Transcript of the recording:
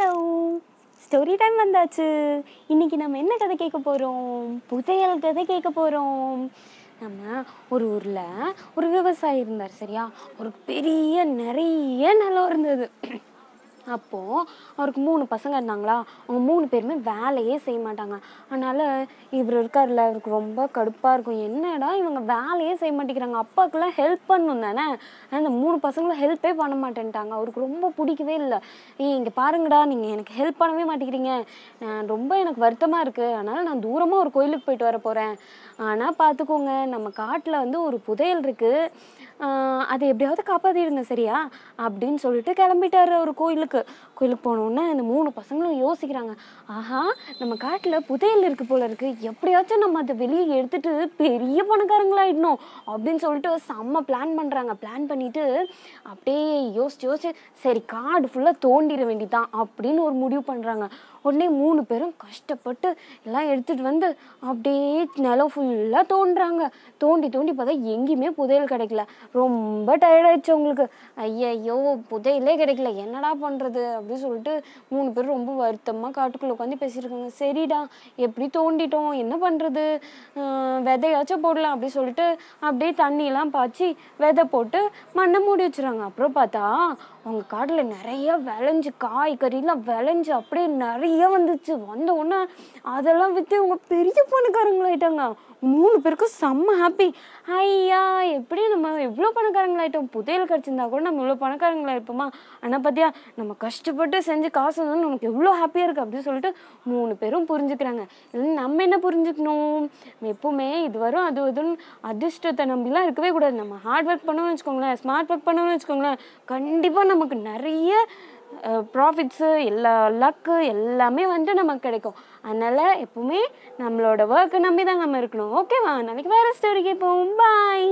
hello story time வந்தாச்சு இன்னைக்கு நம்ம என்ன கதை கேட்க போகிறோம் புதையல் கதை கேட்க போகிறோம் நம்ம ஒரு ஊரில் ஒரு விவசாயி இருந்தார் சரியா ஒரு பெரிய நிறைய நிலம் இருந்தது அப்போது அவருக்கு மூணு பசங்க இருந்தாங்களா அவங்க மூணு பேருமே வேலையே செய்ய மாட்டாங்க அதனால் இவர் இருக்கார்ல அவருக்கு ரொம்ப கடுப்பாக இருக்கும் என்னடா இவங்க வேலையே செய்ய மாட்டேங்கிறாங்க அப்பாவுக்குலாம் ஹெல்ப் பண்ணணும் தானே அந்த மூணு பசங்களும் ஹெல்ப்பே பண்ண மாட்டேன்ட்டாங்க அவருக்கு ரொம்ப பிடிக்கவே இல்லை ஏ இங்கே பாருங்கடா நீங்கள் எனக்கு ஹெல்ப் பண்ணவே மாட்டேங்கிறீங்க நான் ரொம்ப எனக்கு வருத்தமாக இருக்குது அதனால் நான் தூரமாக ஒரு கோயிலுக்கு போயிட்டு வர போகிறேன் ஆனால் பார்த்துக்கோங்க நம்ம காட்டில் வந்து ஒரு புதையல் இருக்குது அதை எப்படியாவது காப்பாற்றிடுங்க சரியா அப்படின்னு சொல்லிட்டு கிளம்பிட்டாரு ஒரு கோயிலுக்கு கோயிலுக்கு போனோடனே இந்த மூணு பசங்களும் யோசிக்கிறாங்க ஆஹா நம்ம காட்டில் புதையல் இருக்குது போல இருக்குது எப்படியாச்சும் நம்ம அதை வெளியே எடுத்துகிட்டு பெரிய பணக்காரங்களாயிடணும் அப்படின்னு சொல்லிட்டு செம்ம பிளான் பண்ணுறாங்க பிளான் பண்ணிவிட்டு அப்படியே யோசிச்சு யோசிச்சு சரி காடு ஃபுல்லாக தோண்டிட வேண்டிதான் அப்படின்னு ஒரு முடிவு பண்ணுறாங்க உடனே மூணு பேரும் கஷ்டப்பட்டு எல்லாம் எடுத்துகிட்டு வந்து அப்படியே நிலம் ஃபுல்லாக தோண்டுறாங்க தோண்டி தோண்டி பார்த்தா எங்கேயுமே புதையல் கிடைக்கல ரொம்ப டயர்டாயிடுச்சு அவங்களுக்கு ஐயையோ புதையலே கிடைக்கல என்னடா பண்ணுறது அப்படின்னு சொல்லிட்டு மூணு பேரும் ரொம்ப வருத்தமாக காட்டுக்குள்ளே உட்காந்து பேசியிருக்காங்க சரிடா எப்படி தோண்டிட்டோம் என்ன பண்ணுறது விதையாச்சும் போடலாம் அப்படி சொல்லிட்டு அப்படியே தண்ணியெல்லாம் பாய்ச்சி விதை போட்டு மண்ணை மூடி வச்சுறாங்க அப்புறம் பார்த்தா அவங்க காட்டில் நிறைய விளைஞ்சு காய்கறிலாம் விளைஞ்சு அப்படியே நிறைய வந்துச்சு வந்த உடனே அதெல்லாம் விற்று அவங்க பெரிய பணக்காரங்களாயிட்டாங்க மூணு பேருக்கும் செம்ம ஹாப்பி ஐயா எப்படி நம்ம எவ்வளோ பணக்காரங்களாயிட்டோம் புதையல் கிடச்சிருந்தா கூட நம்ம இவ்வளோ பணக்காரங்களாக ஆனால் பார்த்தியா நம்ம கஷ்டப்பட்டு கஷ்டப்பட்டு செஞ்சு காசு வந்து நமக்கு எவ்வளோ ஹாப்பியாக இருக்குது அப்படின்னு சொல்லிட்டு மூணு பேரும் புரிஞ்சுக்கிறாங்க இல்லைன்னு நம்ம என்ன புரிஞ்சுக்கணும் எப்போவுமே இது வரும் அது இதுன்னு அதிர்ஷ்டத்தை நம்பிலாம் இருக்கவே கூடாது நம்ம ஹார்ட் ஒர்க் பண்ணணும்னு வச்சுக்கோங்களேன் ஸ்மார்ட் ஒர்க் பண்ணணும்னு வச்சுக்கோங்களேன் கண்டிப்பாக நமக்கு நிறைய ப்ராஃபிட்ஸு எல்லா லக்கு எல்லாமே வந்துட்டு நமக்கு கிடைக்கும் அதனால் எப்போவுமே நம்மளோட ஒர்க்கை நம்பி தான் நம்ம இருக்கணும் ஓகேவா நாளைக்கு வேறு ஸ்டோரிக்கு கேட்போம் பாய்